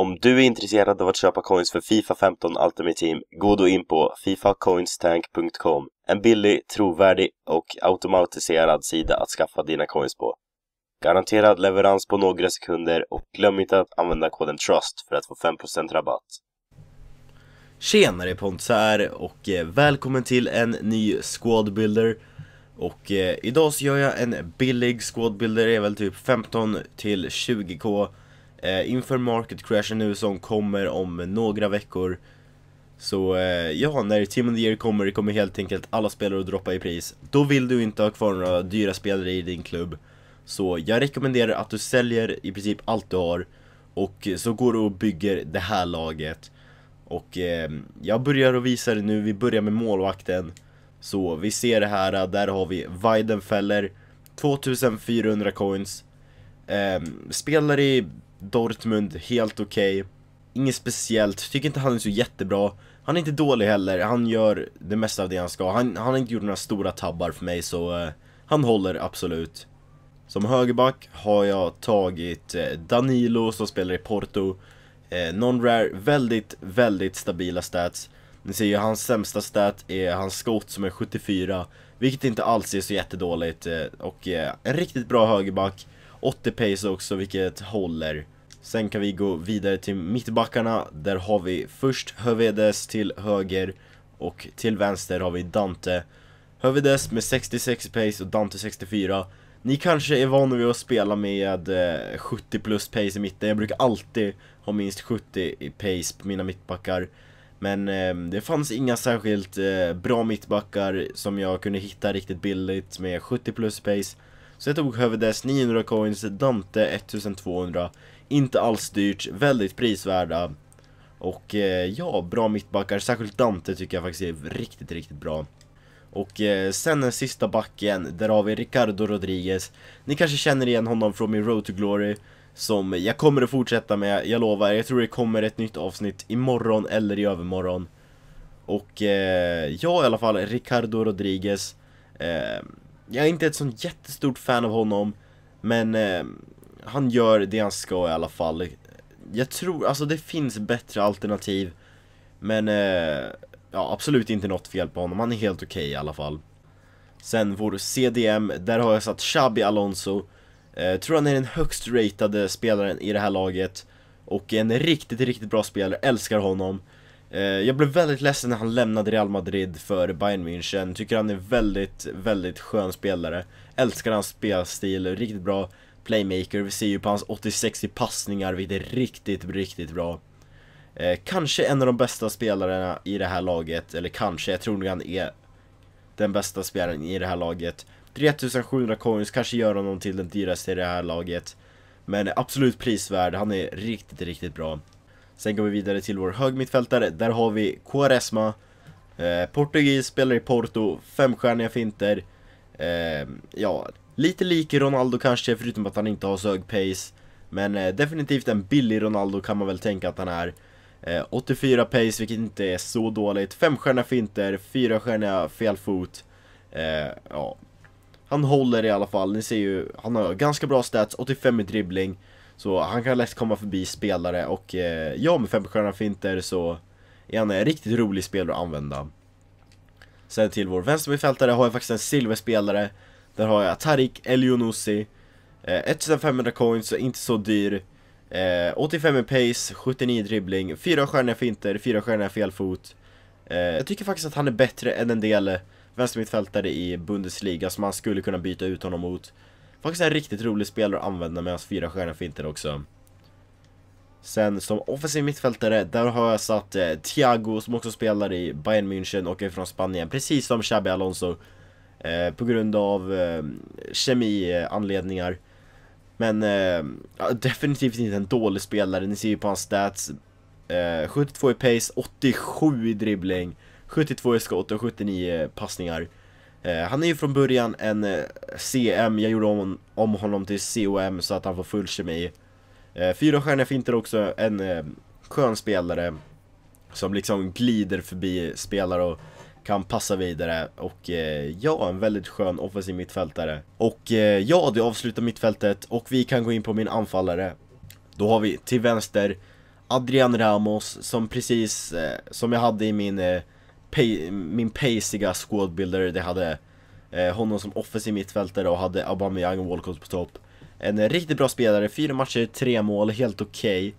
Om du är intresserad av att köpa coins för Fifa 15 Ultimate Team, gå då in på fifacoinstank.com. En billig, trovärdig och automatiserad sida att skaffa dina coins på. Garanterad leverans på några sekunder och glöm inte att använda koden TRUST för att få 5% rabatt. Tjenare Pontus här och eh, välkommen till en ny squadbuilder. Och eh, idag så gör jag en billig squadbuilder, det är väl typ 15 till 20k eh, inför market crashen nu som kommer om några veckor. Så eh, ja, när Team of the Year kommer, det kommer helt enkelt alla spelare att droppa i pris. Då vill du inte ha kvar några dyra spelare i din klubb. Så jag rekommenderar att du säljer i princip allt du har och så går du och bygger det här laget. Och eh, jag börjar att visa det nu, vi börjar med målvakten. Så vi ser det här, där har vi Weidenfeller, 2400 coins. Eh, spelar i Dortmund, helt okej. Okay. Inget speciellt, tycker inte han är så jättebra. Han är inte dålig heller, han gör det mesta av det han ska. Han, han har inte gjort några stora tabbar för mig så eh, han håller absolut. Som högerback har jag tagit eh, Danilo som spelar i Porto. Eh, Non-rare, väldigt, väldigt stabila stats. Ni ser ju hans sämsta stat är hans skott som är 74, vilket inte alls är så jättedåligt. Eh, och eh, en riktigt bra högerback 80 pace också, vilket håller. Sen kan vi gå vidare till mittbackarna. Där har vi först Hövedes till höger och till vänster har vi Dante. Hövedes med 66 pace och Dante 64. Ni kanske är vana vid att spela med 70 eh, plus pace i mitten. Jag brukar alltid ha minst 70 i pace på mina mittbackar. Men eh, det fanns inga särskilt eh, bra mittbackar som jag kunde hitta riktigt billigt med 70 plus pace. Så jag tog Hövedes 900 coins, Dante 1200. Inte alls dyrt, väldigt prisvärda. Och eh, ja, bra mittbackar. Särskilt Dante tycker jag faktiskt är riktigt, riktigt bra. Och eh, sen den sista backen, där har vi Ricardo Rodriguez. Ni kanske känner igen honom från min Road to Glory som jag kommer att fortsätta med, jag lovar. Jag tror det kommer ett nytt avsnitt imorgon eller i övermorgon. Och eh, jag i alla fall, Ricardo Rodriguez. Eh, jag är inte ett sånt jättestort fan av honom, men eh, han gör det han ska i alla fall. Jag tror, alltså det finns bättre alternativ, men eh, ja, absolut inte något fel på honom. Han är helt okej okay, i alla fall. Sen vår CDM, där har jag satt Xabi Alonso. Eh, tror han är den högst ratade spelaren i det här laget. Och en riktigt, riktigt bra spelare, älskar honom. Eh, jag blev väldigt ledsen när han lämnade Real Madrid för Bayern München, tycker han är väldigt, väldigt skön spelare. Älskar hans spelstil, riktigt bra playmaker, vi ser ju på hans 86 passningar, vilket är riktigt, riktigt bra. Eh, kanske en av de bästa spelarna i det här laget, eller kanske, jag tror nog han är den bästa spelaren i det här laget. 3700 coins kanske gör honom till den dyraste i det här laget. Men absolut prisvärd, han är riktigt, riktigt bra. Sen går vi vidare till vår högmittfältare. Där har vi Quaresma. Eh, Portugis, spelar i Porto, femstjärniga finter. Eh, ja, lite lik Ronaldo kanske, förutom att han inte har så hög pace. Men eh, definitivt en billig Ronaldo kan man väl tänka att han är. 84 eh, pace, vilket inte är så dåligt. 5 Femstjärniga finter, 4 fyrastjärniga felfot. Eh, ja. Han håller i alla fall, ni ser ju, han har ganska bra stats, 85 i dribbling. Så han kan lätt komma förbi spelare och eh, ja, med femstjärna finter så är han en riktigt rolig spelare att använda. Sen till vår vänstermittfältare har jag faktiskt en silverspelare. Där har jag Tarik Elionoussi. Eh, 1500 coins, inte så dyr. Eh, 85 i pace, 79 dribbling, 4 stjärniga finter, 4 stjärniga felfot. Eh, jag tycker faktiskt att han är bättre än en del vänstermittfältare i Bundesliga som man skulle kunna byta ut honom mot. Faktiskt en riktigt rolig spelare att använda med hans fyra stjärnor finter också. Sen som offensiv mittfältare, där har jag satt eh, Thiago som också spelar i Bayern München och är från Spanien, precis som Xabi Alonso. Eh, på grund av eh, kemianledningar. Men eh, definitivt inte en dålig spelare, ni ser ju på hans stats. 72 eh, i pace, 87 i dribbling, 72 i skott och 79 passningar. Eh, han är ju från början en eh, CM, jag gjorde om, om honom till COM så att han får full kemi. Eh, fyra stjärnor finter också, en skön spelare som liksom glider förbi spelare och kan passa vidare och eh, ja, en väldigt skön offensiv mittfältare. Och eh, ja, det avslutar mittfältet och vi kan gå in på min anfallare. Då har vi till vänster Adrian Ramos som precis eh, som jag hade i min pay, min paceiga squadbuilder, det hade eh, honom som offensiv mittfältare och hade Aubameyang och Walcott på topp. En riktigt bra spelare, fyra matcher, tre mål, helt okej.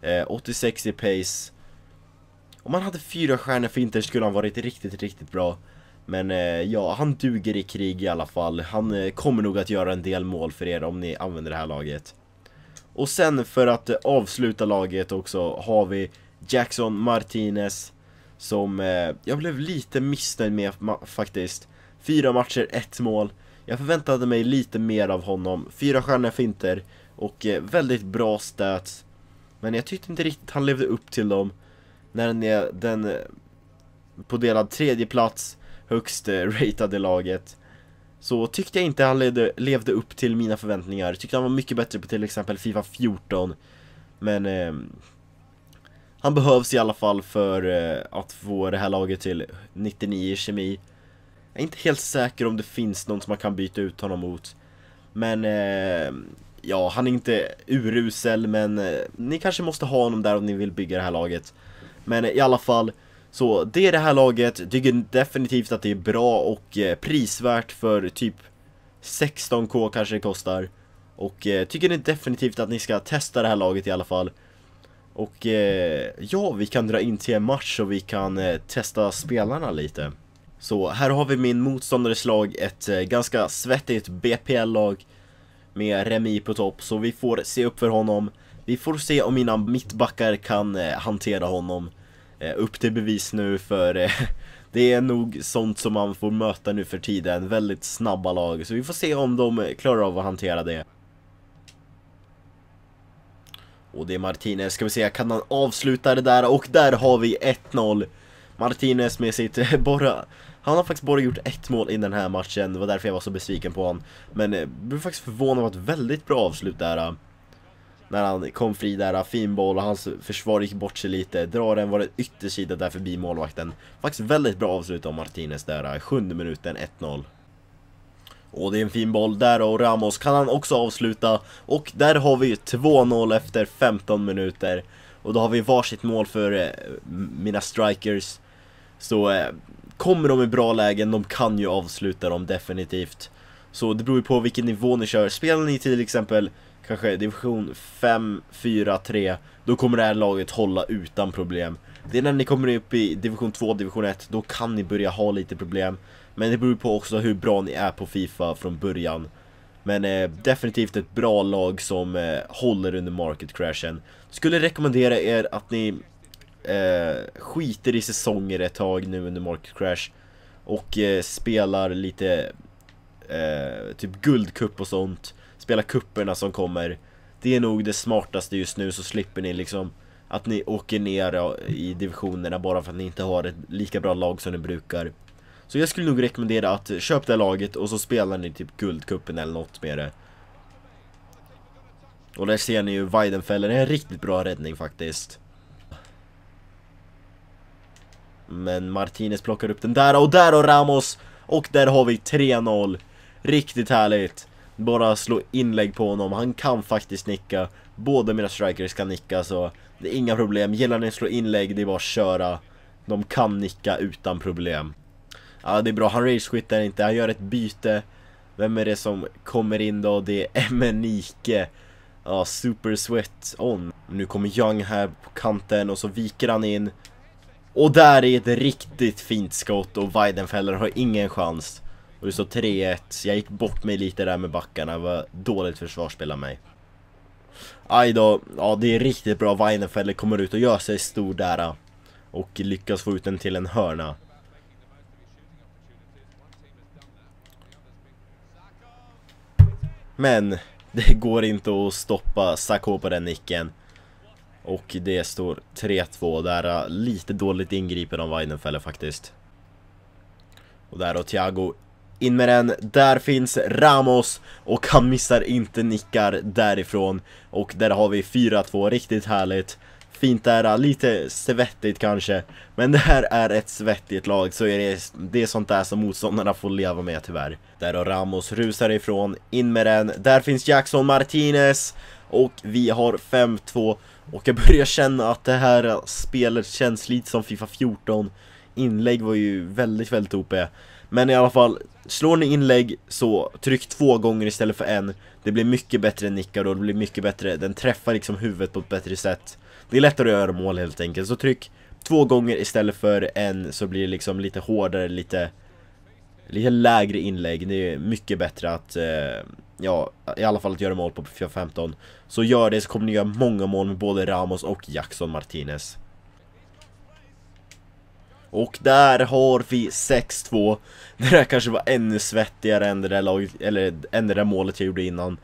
Okay. Eh, 86 i pace. Om han hade fyra stjärnor för Inter skulle han varit riktigt, riktigt bra. Men eh, ja, han duger i krig i alla fall. Han eh, kommer nog att göra en del mål för er om ni använder det här laget. Och sen för att eh, avsluta laget också har vi Jackson Martinez som eh, jag blev lite missnöjd med faktiskt. Fyra matcher, ett mål. Jag förväntade mig lite mer av honom. Fyra stjärnor finter och eh, väldigt bra stats. Men jag tyckte inte riktigt han levde upp till dem. När den, är den eh, på delad tredje plats högst eh, ratade laget. Så tyckte jag inte han levde, levde upp till mina förväntningar. Tyckte han var mycket bättre på till exempel Fifa 14. Men ehm, han behövs i alla fall för eh, att få det här laget till 99 i kemi. Jag är inte helt säker om det finns någon som man kan byta ut honom mot. Men eh, ja, han är inte urusel men eh, ni kanske måste ha honom där om ni vill bygga det här laget. Men i alla fall, så det är det här laget, tycker definitivt att det är bra och prisvärt för typ 16k kanske det kostar. Och tycker definitivt att ni ska testa det här laget i alla fall. Och eh, ja, vi kan dra in till en match och vi kan eh, testa spelarna lite. Så här har vi min motståndares lag, ett eh, ganska svettigt BPL-lag med Remi på topp. Så vi får se upp för honom. Vi får se om mina mittbackar kan eh, hantera honom. Eh, upp till bevis nu för eh, det är nog sånt som man får möta nu för tiden. Väldigt snabba lag, så vi får se om de klarar av att hantera det. Och det är Martinez, ska vi se, kan han avsluta det där? Och där har vi 1-0 Martinez med sitt eh, borra Han har faktiskt bara gjort ett mål i den här matchen, det var därför jag var så besviken på honom Men eh, jag blev faktiskt förvånad över ett väldigt bra avslut där eh, När han kom fri där, fin boll och hans försvar gick bort sig lite Drar den, var det yttersida där förbi målvakten Faktiskt väldigt bra avslut av Martinez där, sjunde minuten 1-0 och det är en fin boll där och Ramos kan han också avsluta. Och där har vi 2-0 efter 15 minuter. Och då har vi varsitt mål för eh, mina strikers. Så eh, kommer de i bra lägen, de kan ju avsluta dem definitivt. Så det beror ju på vilken nivå ni kör. Spelar ni till exempel kanske division 5, 4, 3, då kommer det här laget hålla utan problem. Det är när ni kommer upp i division 2, division 1, då kan ni börja ha lite problem. Men det beror på också hur bra ni är på Fifa från början. Men eh, definitivt ett bra lag som eh, håller under market crashen. Skulle rekommendera er att ni eh, skiter i säsonger ett tag nu under market crash. Och eh, spelar lite eh, typ guldcup och sånt. Spela kupperna som kommer. Det är nog det smartaste just nu så slipper ni liksom att ni åker ner i divisionerna bara för att ni inte har ett lika bra lag som ni brukar. Så jag skulle nog rekommendera att köp det laget och så spelar ni typ guldkuppen eller något med det. Och där ser ni ju Weidenfeller, det är en riktigt bra räddning faktiskt. Men Martinez plockar upp den där och där och Ramos. Och där har vi 3-0. Riktigt härligt. Bara slå inlägg på honom. Han kan faktiskt nicka. Båda mina strikers kan nicka så det är inga problem. Gillar ni att slå inlägg, det är bara att köra. De kan nicka utan problem. Ja det är bra, han ragequittar inte, han gör ett byte Vem är det som kommer in då? Det är MNike Ja, super sweat on Nu kommer Young här på kanten och så viker han in Och där är ett riktigt fint skott och Weidenfeller har ingen chans Och det står 3-1, jag gick bort mig lite där med backarna, det var dåligt försvarsspel av mig Aj då, ja det är riktigt bra, Weidenfeller kommer ut och gör sig stor där och lyckas få ut den till en hörna Men det går inte att stoppa Sakho på den nicken. Och det står 3-2 där. Lite dåligt ingripen av Weidenfeller faktiskt. Och där har Thiago in med den, där finns Ramos och han missar inte nickar därifrån och där har vi 4-2, riktigt härligt fint där, lite svettigt kanske. Men det här är ett svettigt lag, så är det, det är sånt där som motståndarna får leva med tyvärr. Där har Ramos rusar ifrån, in med den. Där finns Jackson Martinez och vi har 5-2. Och jag börjar känna att det här spelet känns lite som Fifa 14. Inlägg var ju väldigt, väldigt OP. Men i alla fall, slår ni inlägg så tryck två gånger istället för en. Det blir mycket bättre nickar och det blir mycket bättre. Den träffar liksom huvudet på ett bättre sätt. Det är lättare att göra mål helt enkelt, så tryck två gånger istället för en så blir det liksom lite hårdare, lite Lite lägre inlägg, det är mycket bättre att, eh, ja, i alla fall att göra mål på 4-15 Så gör det så kommer ni göra många mål med både Ramos och Jackson Martinez och där har vi 6-2 Det där kanske var ännu svettigare än det där, laget, eller, än det där målet jag gjorde innan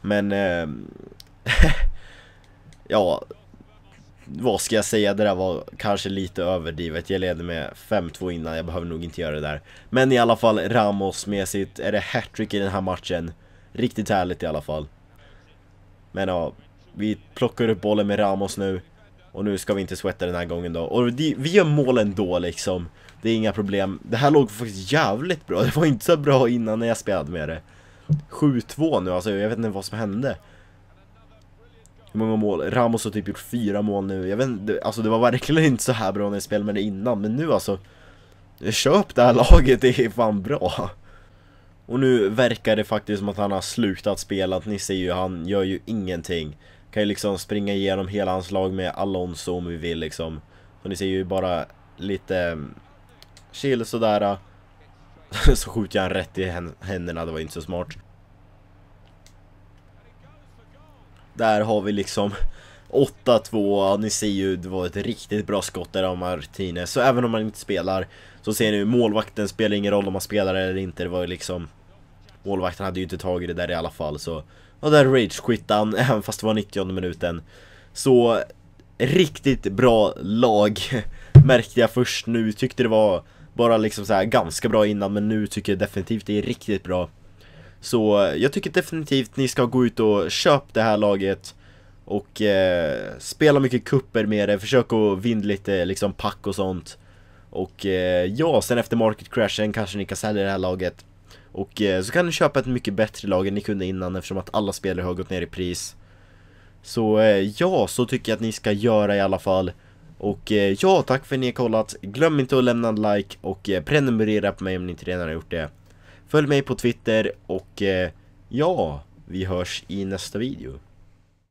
Men... Eh, ja, vad ska jag säga, det där var kanske lite överdrivet. Jag ledde med 5-2 innan, jag behöver nog inte göra det där. Men i alla fall Ramos med sitt, är det hattrick i den här matchen? Riktigt härligt i alla fall. Men ja, vi plockar upp bollen med Ramos nu. Och nu ska vi inte svetta den här gången då. Och vi, vi gör mål ändå liksom. Det är inga problem. Det här låg faktiskt jävligt bra. Det var inte så bra innan när jag spelade med det. 7-2 nu alltså, jag vet inte vad som hände hur många mål? Ramos har typ gjort fyra mål nu. Jag vet inte, alltså det var verkligen inte så här bra när jag spelade med det innan, men nu alltså. Köp det här laget, det är fan bra. Och nu verkar det faktiskt som att han har slutat spela, ni ser ju, han gör ju ingenting. Kan ju liksom springa igenom hela hans lag med Alonso om vi vill liksom. Och ni ser ju bara lite mm, chill sådär. Så skjuter jag han rätt i händerna, det var inte så smart. Där har vi liksom 8-2, ni ser ju det var ett riktigt bra skott där av Martinez. Så även om man inte spelar så ser ni målvakten spelar ingen roll om man spelar eller inte. Det var ju liksom Målvakten hade ju inte tagit det där i alla fall så Och där rage-quittan även fast det var 90 minuten Så Riktigt bra lag Märkte jag först nu, tyckte det var Bara liksom så här ganska bra innan men nu tycker jag definitivt det är riktigt bra så eh, jag tycker definitivt ni ska gå ut och köp det här laget och eh, spela mycket kupper med det, försök att vinna lite liksom pack och sånt. Och eh, ja, sen efter market crashen kanske ni kan sälja det här laget. Och eh, så kan ni köpa ett mycket bättre lag än ni kunde innan eftersom att alla spelare har gått ner i pris. Så eh, ja, så tycker jag att ni ska göra i alla fall. Och eh, ja, tack för att ni har kollat. Glöm inte att lämna en like och prenumerera på mig om ni inte redan har gjort det. Följ mig på Twitter och eh, ja, vi hörs i nästa video.